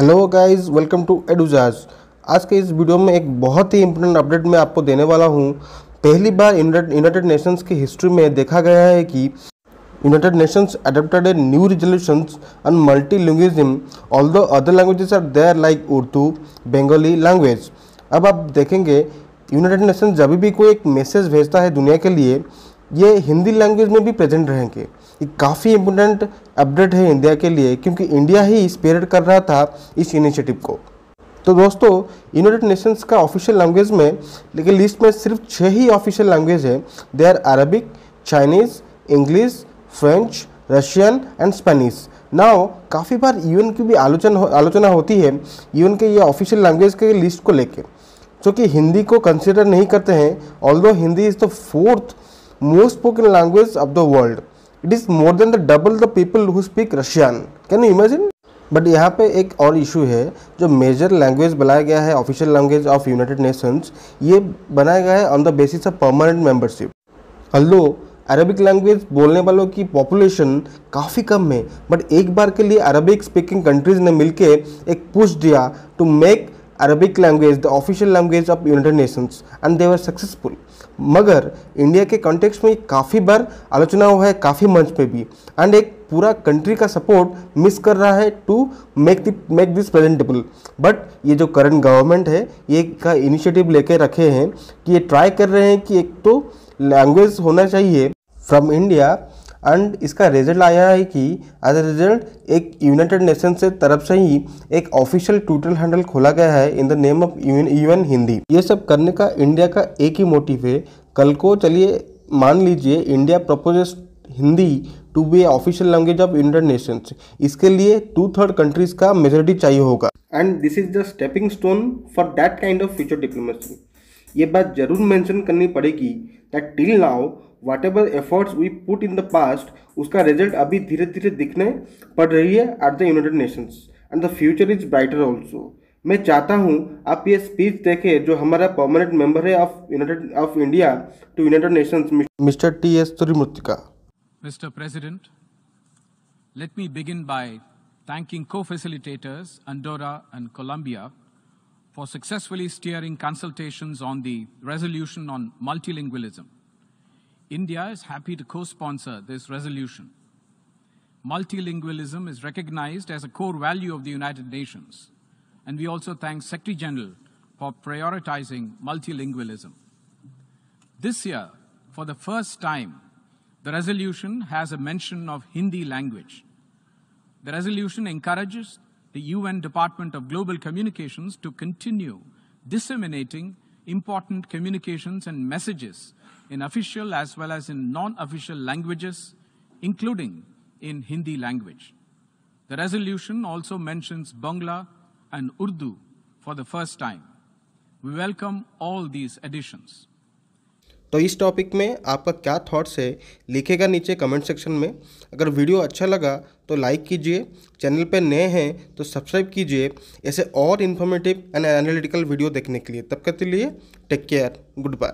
Hello guys welcome to एडुजाज आज के इस वीडियो में एक बहुत ही इम्पोर्टेंट अपडेट मैं आपको देने वाला हूँ पहली बार यूनाइटेड नेशंस की हिस्ट्री में देखा गया है कि United Nations adopted a new resolution on multilingualism all the other languages are there like Urdu Bengali language अब आप देखेंगे यूनाइटेड नेशन जब भी कोई एक मैसेज भेजता है दुनिया के लिए ये हिंदी लैंग्वेज में भी प्रेजेंट रहेंगे ये काफ़ी इम्पोर्टेंट अपडेट है इंडिया के लिए क्योंकि इंडिया ही स्पेरेड कर रहा था इस इनिशिएटिव को तो दोस्तों यूनाइटेड नेशंस का ऑफिशियल लैंग्वेज में लेकिन लिस्ट में सिर्फ छः ही ऑफिशियल लैंग्वेज है they are Arabic Chinese English French Russian and Spanish now काफ़ी बार यूएन e की भी आलोचना हो, आलोचना होती है यूएन e के ये ऑफिशियल लैंग्वेज के लिस्ट को लेके जो कि हिंदी को कंसिडर नहीं करते हैं all Hindi is the fourth most spoken language of the world it is more than the double the people who speak Russian can you imagine but यहाँ पे एक और इशू है जो मेजर लैंग्वेज बनाया गया है official language of United Nations ये बनाया गया है on the basis of permanent membership hello Arabic language बोलने वालों की पॉपुलेशन काफ़ी कम है बट एक बार के लिए अरबिक स्पीकिंग कंट्रीज़ ने मिलके एक पुश दिया to make Arabic language the official language of United Nations and they were successful मगर इंडिया के कॉन्टेक्स्ट में काफ़ी बार आलोचना हुआ है काफ़ी मंच पे भी एंड एक पूरा कंट्री का सपोर्ट मिस कर रहा है to make the make this presentable but ये जो करंट गवर्नमेंट है ये का इनिशिएटिव लेके रखे हैं कि ये ट्राई कर रहे हैं कि एक तो लैंग्वेज होना चाहिए फ्रॉम इंडिया एंड इसका रिजल्ट आया है कि एज अ रिजल्ट एक यूनाइटेड नेशन से तरफ से ही एक ऑफिशियल ट्विटर हैंडल खोला गया है in the name of UN Hindi ये सब करने का इंडिया का एक ही मोटिव है कल को चलिए मान लीजिए India proposes Hindi to be official language of Indian nation इसके लिए टू थर्ड कंट्रीज का मेजोरिटी चाहिए होगा and this is the stepping stone for that kind of future diplomacy ये बात जरूर मेंशन करनी पड़ेगी that till now whatever efforts we put in the past उसका रिजल्ट अभी धीरे धीरे दिखने पड़ रही है at the United Nations and the future is brighter also मैं चाहता हूँ आप ये स्पीच देखें जो हमारा परमानेंट मेंबर है of United of India to United Nations mister T S त्रिमूर्तिका mister president let me begin by thanking को facilitators Andorra and Colombia for successfully steering consultations on the resolution on multilingualism. India is happy to co-sponsor this resolution. Multilingualism is recognized as a core value of the United Nations, and we also thank Secretary General for prioritizing multilingualism. This year, for the first time, the resolution has a mention of Hindi language. The resolution encourages the UN Department of Global Communications to continue disseminating important communications and messages in official as well as in non-official languages, including in Hindi language. The resolution also mentions Bangla and Urdu for the first time. We welcome all these additions. तो इस topic में आपका क्या thoughts है लिखेगा नीचे comment section में अगर वीडियो अच्छा लगा तो लाइक कीजिए चैनल पर नए हैं तो सब्सक्राइब कीजिए ऐसे और इन्फॉर्मेटिव एंड एनालिटिकल वीडियो देखने के लिए तब तक के लिए टेक केयर गुड बाय